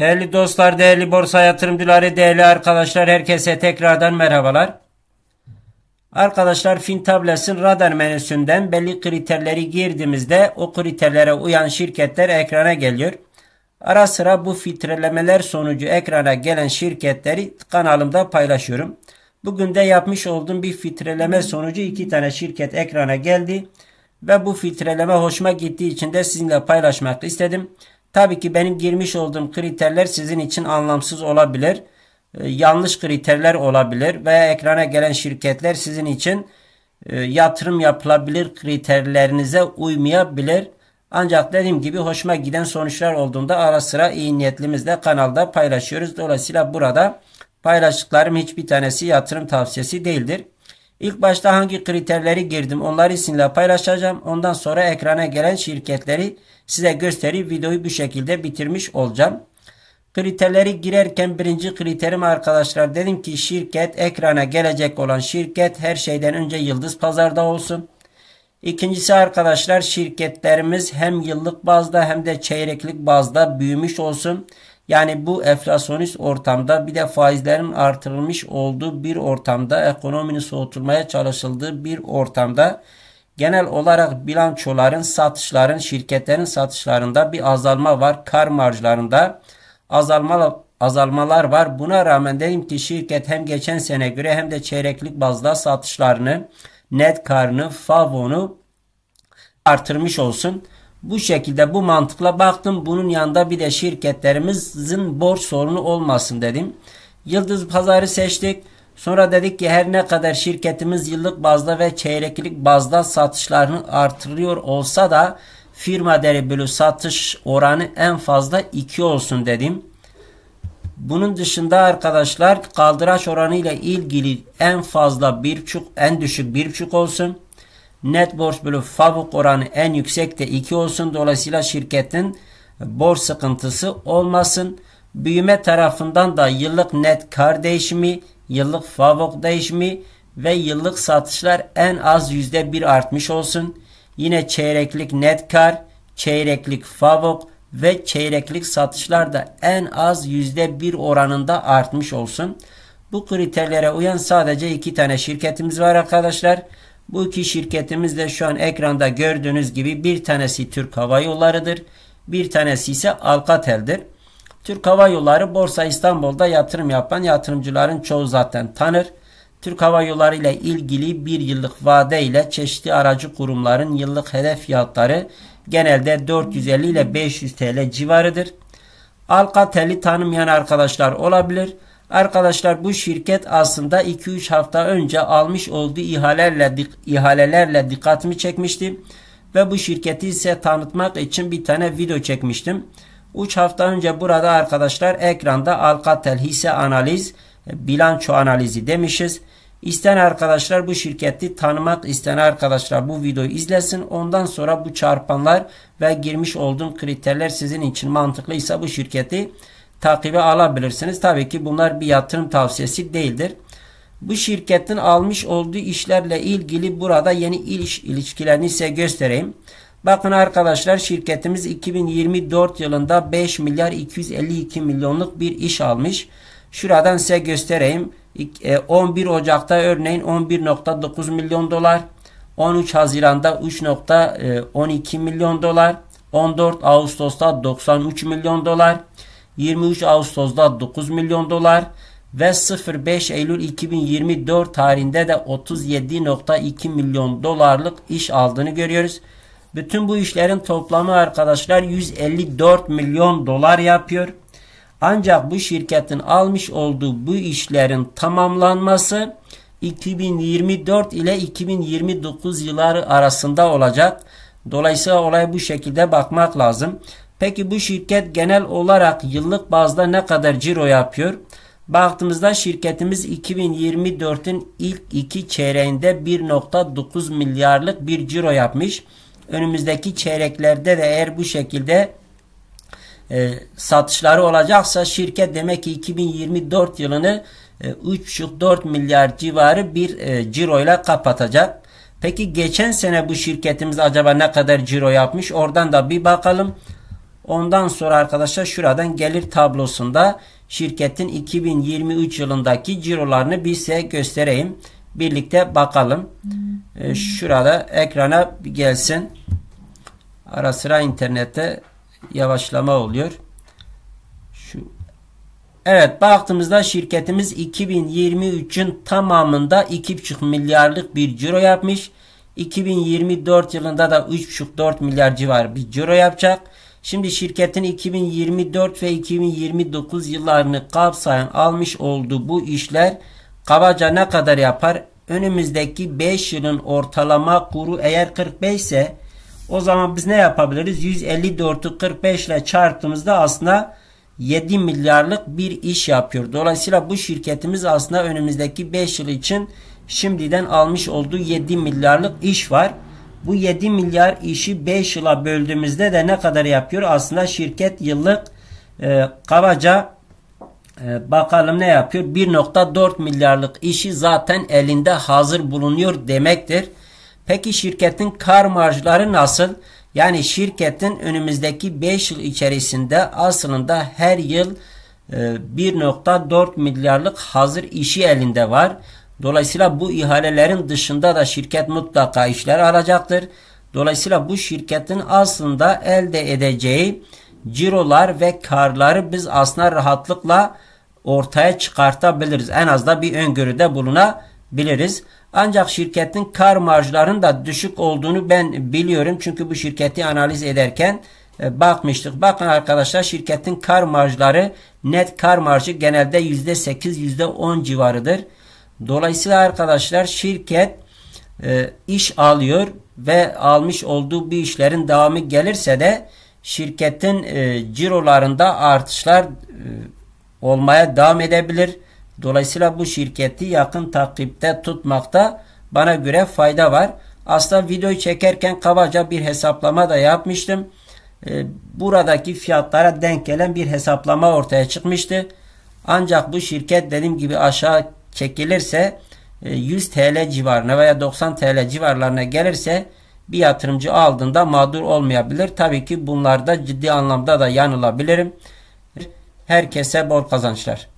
Değerli dostlar, değerli borsa yatırımcıları, değerli arkadaşlar herkese tekrardan merhabalar. Arkadaşlar Fintables'in radar menüsünden belli kriterleri girdiğimizde o kriterlere uyan şirketler ekrana geliyor. Ara sıra bu filtrelemeler sonucu ekrana gelen şirketleri kanalımda paylaşıyorum. Bugün de yapmış olduğum bir filtreleme sonucu iki tane şirket ekrana geldi. Ve bu filtreleme hoşuma gittiği için de sizinle paylaşmak istedim. Tabii ki benim girmiş olduğum kriterler sizin için anlamsız olabilir. Ee, yanlış kriterler olabilir veya ekrana gelen şirketler sizin için e, yatırım yapılabilir kriterlerinize uymayabilir. Ancak dediğim gibi hoşuma giden sonuçlar olduğunda ara sıra iyi niyetlimizle kanalda paylaşıyoruz. Dolayısıyla burada paylaştıklarım hiçbir tanesi yatırım tavsiyesi değildir. İlk başta hangi kriterleri girdim onları sizinle paylaşacağım. Ondan sonra ekrana gelen şirketleri size gösterip videoyu bu şekilde bitirmiş olacağım. Kriterleri girerken birinci kriterim arkadaşlar dedim ki şirket ekrana gelecek olan şirket her şeyden önce Yıldız Pazar'da olsun. İkincisi arkadaşlar şirketlerimiz hem yıllık bazda hem de çeyreklik bazda büyümüş olsun. Yani bu enflasyonist ortamda bir de faizlerin artırılmış olduğu bir ortamda ekonominin soğutulmaya çalışıldığı bir ortamda genel olarak bilançoların, satışların, şirketlerin satışlarında bir azalma var. Kar marjlarında azalma azalmalar var. Buna rağmen dedim ki şirket hem geçen sene göre hem de çeyreklik bazda satışlarını, net karını, favonu artırmış olsun. Bu şekilde bu mantıkla baktım. Bunun yanında bir de şirketlerimizin borç sorunu olmasın dedim. Yıldız pazarı seçtik. Sonra dedik ki her ne kadar şirketimiz yıllık bazda ve çeyreklik bazda satışlarını artırıyor olsa da firma değeri bölü satış oranı en fazla 2 olsun dedim. Bunun dışında arkadaşlar kaldıraç oranı ile ilgili en fazla 1.5 en düşük 1.5 olsun. Net borç bölü FAVUK oranı en yüksekte de 2 olsun. Dolayısıyla şirketin borç sıkıntısı olmasın. Büyüme tarafından da yıllık net kar değişimi, yıllık FAVUK değişimi ve yıllık satışlar en az %1 artmış olsun. Yine çeyreklik net kar, çeyreklik FAVOK ve çeyreklik satışlar da en az %1 oranında artmış olsun. Bu kriterlere uyan sadece iki tane şirketimiz var arkadaşlar. Bu iki şirketimiz de şu an ekranda gördüğünüz gibi bir tanesi Türk Hava Yolları'dır. Bir tanesi ise Alcatel'dir. Türk Hava Yolları Borsa İstanbul'da yatırım yapan yatırımcıların çoğu zaten tanır. Türk Hava Yolları ile ilgili bir yıllık vade ile çeşitli aracı kurumların yıllık hedef fiyatları genelde 450 ile 500 TL civarıdır. Alcatel'i tanımayan arkadaşlar olabilir. Arkadaşlar bu şirket aslında 2-3 hafta önce almış olduğu ihalelerle, ihalelerle dikkatimi çekmişti. Ve bu şirketi ise tanıtmak için bir tane video çekmiştim. 3 hafta önce burada arkadaşlar ekranda Alcatel hisse analiz, e, bilanço analizi demişiz. İsten arkadaşlar bu şirketi tanımak isteyen arkadaşlar bu videoyu izlesin. Ondan sonra bu çarpanlar ve girmiş olduğum kriterler sizin için mantıklıysa bu şirketi Takibi alabilirsiniz. Tabii ki bunlar bir yatırım tavsiyesi değildir. Bu şirketin almış olduğu işlerle ilgili burada yeni iş ilişkilerini size göstereyim. Bakın arkadaşlar şirketimiz 2024 yılında 5 milyar 252 milyonluk bir iş almış. Şuradan size göstereyim. 11 e, Ocak'ta örneğin 11.9 milyon dolar. 13 Haziran'da 3.12 e, milyon dolar. 14 Ağustos'ta 93 milyon dolar. 23 Ağustos'da 9 milyon dolar ve 05 Eylül 2024 tarihinde de 37.2 milyon dolarlık iş aldığını görüyoruz. Bütün bu işlerin toplamı arkadaşlar 154 milyon dolar yapıyor. Ancak bu şirketin almış olduğu bu işlerin tamamlanması 2024 ile 2029 yılları arasında olacak. Dolayısıyla olay bu şekilde bakmak lazım. Peki bu şirket genel olarak yıllık bazda ne kadar ciro yapıyor? Baktığımızda şirketimiz 2024'ün ilk iki çeyreğinde 1.9 milyarlık bir ciro yapmış. Önümüzdeki çeyreklerde de eğer bu şekilde e, satışları olacaksa şirket demek ki 2024 yılını e, 3.4 milyar civarı bir e, ciro ile kapatacak. Peki geçen sene bu şirketimiz acaba ne kadar ciro yapmış? Oradan da bir bakalım. Ondan sonra arkadaşlar şuradan gelir tablosunda şirketin 2023 yılındaki cirolarını bir size göstereyim. Birlikte bakalım. Ee, hmm. şurada ekrana gelsin. Ara sıra internette yavaşlama oluyor. Şu Evet baktığımızda şirketimiz 2023'ün tamamında 2,5 milyarlık bir ciro yapmış. 2024 yılında da 3,5-4 milyar civar bir ciro yapacak. Şimdi şirketin 2024 ve 2029 yıllarını kapsayan almış olduğu bu işler kabaca ne kadar yapar? Önümüzdeki 5 yılın ortalama kuru eğer 45 ise o zaman biz ne yapabiliriz? 154'ü 45 ile çarptığımızda aslında 7 milyarlık bir iş yapıyor. Dolayısıyla bu şirketimiz aslında önümüzdeki 5 yıl için şimdiden almış olduğu 7 milyarlık iş var. Bu 7 milyar işi 5 yıla böldüğümüzde de ne kadar yapıyor? Aslında şirket yıllık e, kabaca e, bakalım ne yapıyor? 1.4 milyarlık işi zaten elinde hazır bulunuyor demektir. Peki şirketin kar marjları nasıl? Yani şirketin önümüzdeki 5 yıl içerisinde aslında her yıl 1.4 e, milyarlık hazır işi elinde var. Dolayısıyla bu ihalelerin dışında da şirket mutlaka işler alacaktır. Dolayısıyla bu şirketin aslında elde edeceği cirolar ve karları biz aslında rahatlıkla ortaya çıkartabiliriz. En az da bir öngörüde bulunabiliriz. Ancak şirketin kar marjlarının da düşük olduğunu ben biliyorum. Çünkü bu şirketi analiz ederken e, bakmıştık. Bakın arkadaşlar şirketin kar marjları net kar marjı genelde %8 %10 civarıdır. Dolayısıyla arkadaşlar şirket e, iş alıyor ve almış olduğu bir işlerin devamı gelirse de şirketin e, cirolarında artışlar e, olmaya devam edebilir. Dolayısıyla bu şirketi yakın takipte tutmakta bana göre fayda var. Aslında videoyu çekerken kabaca bir hesaplama da yapmıştım. E, buradaki fiyatlara denk gelen bir hesaplama ortaya çıkmıştı. Ancak bu şirket dediğim gibi aşağı çekilirse 100 e, TL civarına veya 90 TL civarlarına gelirse bir yatırımcı aldığında mağdur olmayabilir. Tabii ki bunlarda ciddi anlamda da yanılabilirim. Herkese bol kazançlar.